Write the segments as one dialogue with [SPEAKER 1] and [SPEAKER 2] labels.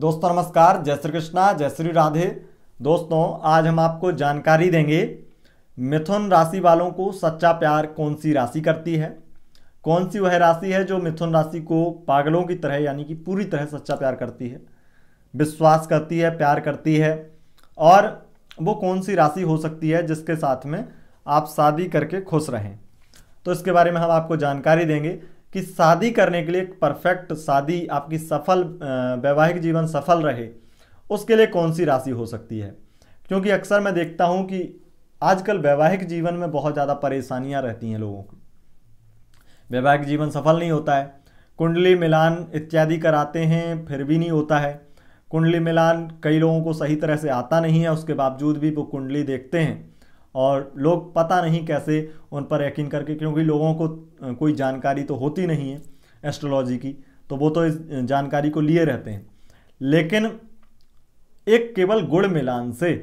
[SPEAKER 1] दोस्तों नमस्कार जय श्री कृष्णा जय श्री राधे दोस्तों आज हम आपको जानकारी देंगे मिथुन राशि वालों को सच्चा प्यार कौन सी राशि करती है कौन सी वह राशि है जो मिथुन राशि को पागलों की तरह यानी कि पूरी तरह सच्चा प्यार करती है विश्वास करती है प्यार करती है और वो कौन सी राशि हो सकती है जिसके साथ में आप शादी करके खुश रहें तो इसके बारे में हम आपको जानकारी देंगे कि शादी करने के लिए एक परफेक्ट शादी आपकी सफल वैवाहिक जीवन सफल रहे उसके लिए कौन सी राशि हो सकती है क्योंकि अक्सर मैं देखता हूँ कि आजकल वैवाहिक जीवन में बहुत ज़्यादा परेशानियाँ रहती हैं लोगों को वैवाहिक जीवन सफल नहीं होता है कुंडली मिलान इत्यादि कराते हैं फिर भी नहीं होता है कुंडली मिलान कई लोगों को सही तरह से आता नहीं है उसके बावजूद भी वो कुंडली देखते हैं और लोग पता नहीं कैसे उन पर यकीन करके क्योंकि लोगों को कोई जानकारी तो होती नहीं है एस्ट्रोलॉजी की तो वो तो इस जानकारी को लिए रहते हैं लेकिन एक केवल गुड़ मिलान से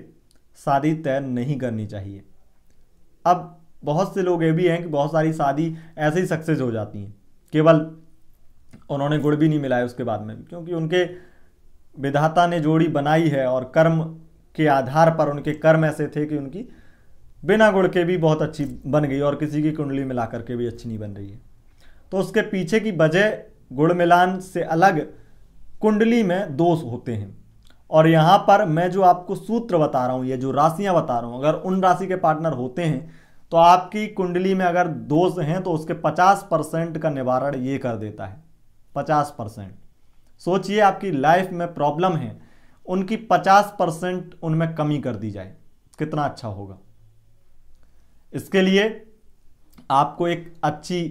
[SPEAKER 1] शादी तय नहीं करनी चाहिए अब बहुत से लोग ये भी हैं कि बहुत सारी शादी ऐसे ही सक्सेस हो जाती हैं केवल उन्होंने गुड़ भी नहीं मिलाया उसके बाद में क्योंकि उनके विधाता ने जोड़ी बनाई है और कर्म के आधार पर उनके कर्म ऐसे थे कि उनकी बिना गुड़ के भी बहुत अच्छी बन गई और किसी की कुंडली मिला करके भी अच्छी नहीं बन रही है तो उसके पीछे की वजह गुड़ मिलान से अलग कुंडली में दोष होते हैं और यहाँ पर मैं जो आपको सूत्र बता रहा हूँ ये जो राशियाँ बता रहा हूँ अगर उन राशि के पार्टनर होते हैं तो आपकी कुंडली में अगर दोष हैं तो उसके 50 परसेंट का निवारण ये कर देता है 50 परसेंट सोचिए आपकी लाइफ में प्रॉब्लम है उनकी 50 परसेंट उनमें कमी कर दी जाए कितना अच्छा होगा इसके लिए आपको एक अच्छी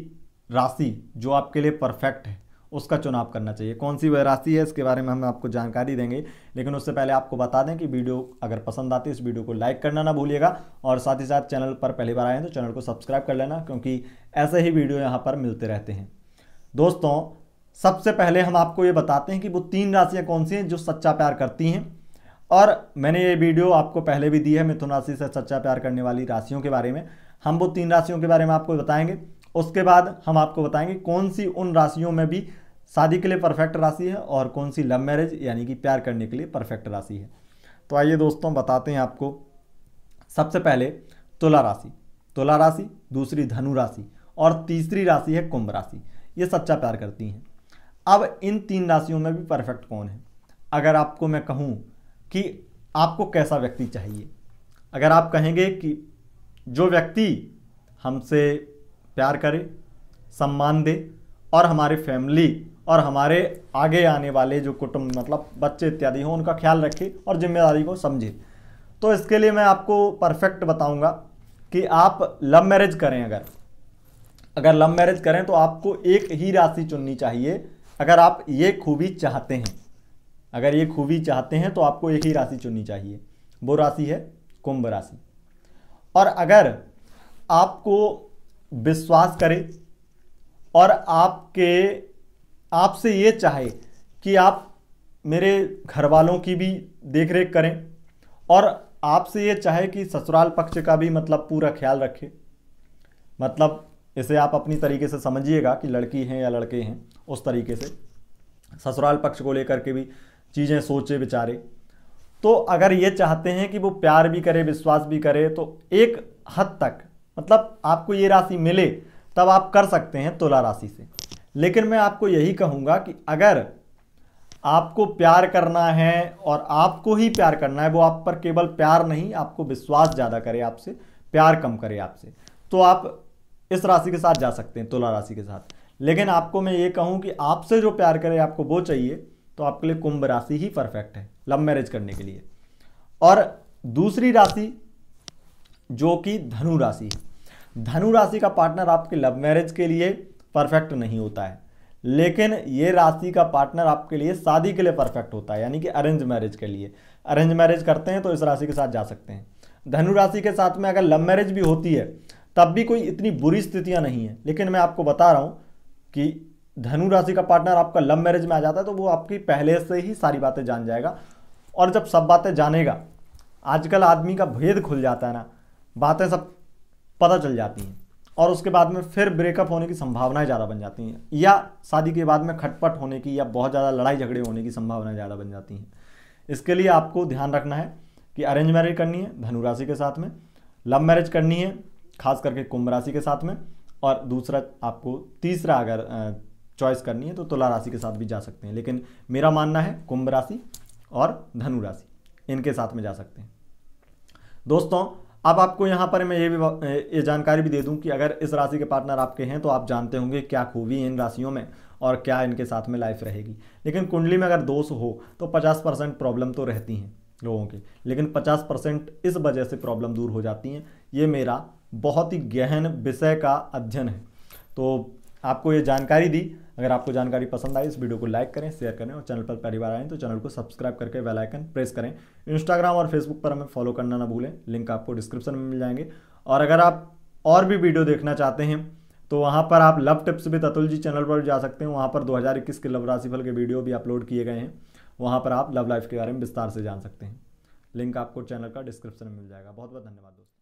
[SPEAKER 1] राशि जो आपके लिए परफेक्ट है उसका चुनाव करना चाहिए कौन सी वह राशि है इसके बारे में हम आपको जानकारी देंगे लेकिन उससे पहले आपको बता दें कि वीडियो अगर पसंद आती है इस वीडियो को लाइक करना ना भूलिएगा और साथ ही साथ चैनल पर पहली बार आए हैं तो चैनल को सब्सक्राइब कर लेना क्योंकि ऐसे ही वीडियो यहाँ पर मिलते रहते हैं दोस्तों सबसे पहले हम आपको ये बताते हैं कि वो तीन राशियाँ कौन सी हैं जो सच्चा प्यार करती हैं और मैंने ये वीडियो आपको पहले भी दी है मिथुन राशि से सच्चा प्यार करने वाली राशियों के बारे में हम वो तीन राशियों के बारे में आपको बताएंगे उसके बाद हम आपको बताएंगे कौन सी उन राशियों में भी शादी के लिए परफेक्ट राशि है और कौन सी लव मैरिज यानी कि प्यार करने के लिए परफेक्ट राशि है तो आइए दोस्तों बताते हैं आपको सबसे पहले तुला राशि तुला राशि दूसरी धनु राशि और तीसरी राशि है कुंभ राशि ये सच्चा प्यार करती हैं अब इन तीन राशियों में भी परफेक्ट कौन है अगर आपको मैं कहूँ कि आपको कैसा व्यक्ति चाहिए अगर आप कहेंगे कि जो व्यक्ति हमसे प्यार करे सम्मान दे और हमारे फैमिली और हमारे आगे आने वाले जो कुटुंब मतलब बच्चे इत्यादि हों उनका ख्याल रखे और जिम्मेदारी को समझे तो इसके लिए मैं आपको परफेक्ट बताऊंगा कि आप लव मैरिज करें अगर अगर लव मैरिज करें तो आपको एक ही राशि चुननी चाहिए अगर आप ये खूबी चाहते हैं अगर ये खूबी चाहते हैं तो आपको एक ही राशि चुननी चाहिए वो राशि है कुंभ राशि और अगर आपको विश्वास करे और आपके आपसे ये चाहे कि आप मेरे घर वालों की भी देख रेख करें और आपसे ये चाहे कि ससुराल पक्ष का भी मतलब पूरा ख्याल रखें मतलब इसे आप अपनी तरीके से समझिएगा कि लड़की हैं या लड़के हैं उस तरीके से ससुराल पक्ष को लेकर के भी चीज़ें सोचे बेचारे तो अगर ये चाहते हैं कि वो प्यार भी करे विश्वास भी करे तो एक हद तक मतलब आपको ये राशि मिले तब आप कर सकते हैं तुला राशि से लेकिन मैं आपको यही कहूँगा कि अगर आपको प्यार करना है और आपको ही प्यार करना है वो आप पर केवल प्यार नहीं आपको विश्वास ज़्यादा करे आपसे प्यार कम करे आपसे तो आप इस राशि के साथ जा सकते हैं तुला राशि के साथ लेकिन आपको मैं ये कहूँ कि आपसे जो प्यार करे आपको वो चाहिए तो आपके लिए कुंभ राशि ही परफेक्ट है लव मैरिज करने के लिए और दूसरी राशि जो कि धनु राशि है धनु राशि का पार्टनर आपके लव मैरिज के लिए परफेक्ट नहीं होता है लेकिन ये राशि का पार्टनर आपके लिए शादी के लिए परफेक्ट होता है यानी कि अरेंज मैरिज के लिए अरेंज मैरिज करते हैं तो इस राशि के साथ जा सकते हैं धनु राशि के साथ में अगर लव मैरिज भी होती है तब भी कोई इतनी बुरी स्थितियां नहीं है लेकिन मैं आपको बता रहा हूं कि धनु राशि का पार्टनर आपका लव मैरिज में आ जाता है तो वो आपकी पहले से ही सारी बातें जान जाएगा और जब सब बातें जानेगा आजकल आदमी का भेद खुल जाता है ना बातें सब पता चल जाती हैं और उसके बाद में फिर ब्रेकअप होने की संभावनाएं ज़्यादा बन जाती हैं या शादी के बाद में खटपट होने की या बहुत ज़्यादा लड़ाई झगड़े होने की संभावनाएं ज़्यादा बन जाती हैं इसके लिए आपको ध्यान रखना है कि अरेंज मैरिज करनी है धनु राशि के साथ में लव मैरिज करनी है खास करके कुंभ राशि के साथ में और दूसरा आपको तीसरा अगर चॉइस करनी है तो तुला राशि के साथ भी जा सकते हैं लेकिन मेरा मानना है कुंभ राशि और धनु राशि इनके साथ में जा सकते हैं दोस्तों अब आपको यहाँ पर मैं ये भी ये जानकारी भी दे दूँ कि अगर इस राशि के पार्टनर आपके हैं तो आप जानते होंगे क्या खूबी है इन राशियों में और क्या इनके साथ में लाइफ रहेगी लेकिन कुंडली में अगर दोष हो तो पचास परसेंट प्रॉब्लम तो रहती हैं लोगों के लेकिन पचास परसेंट इस वजह से प्रॉब्लम दूर हो जाती हैं ये मेरा बहुत ही गहन विषय का अध्ययन है तो आपको ये जानकारी दी अगर आपको जानकारी पसंद आई इस वीडियो को लाइक करें शेयर करें और चैनल पर पहली बार आएँ तो चैनल को सब्सक्राइब करके बेल आइकन प्रेस करें इंस्टाग्राम और फेसबुक पर हमें फॉलो करना ना भूलें लिंक आपको डिस्क्रिप्शन में मिल जाएंगे और अगर आप और भी वीडियो देखना चाहते हैं तो वहाँ पर आप लव टिप्स भी ततुल जी चैनल पर जा सकते हैं वहाँ पर 2021 के लव राशिफल के वीडियो भी अपलोड किए गए हैं वहाँ पर आप लव लाइफ के बारे में विस्तार से जान सकते हैं लिंक आपको चैनल का डिस्क्रिप्शन में मिल जाएगा बहुत बहुत धन्यवाद दोस्तों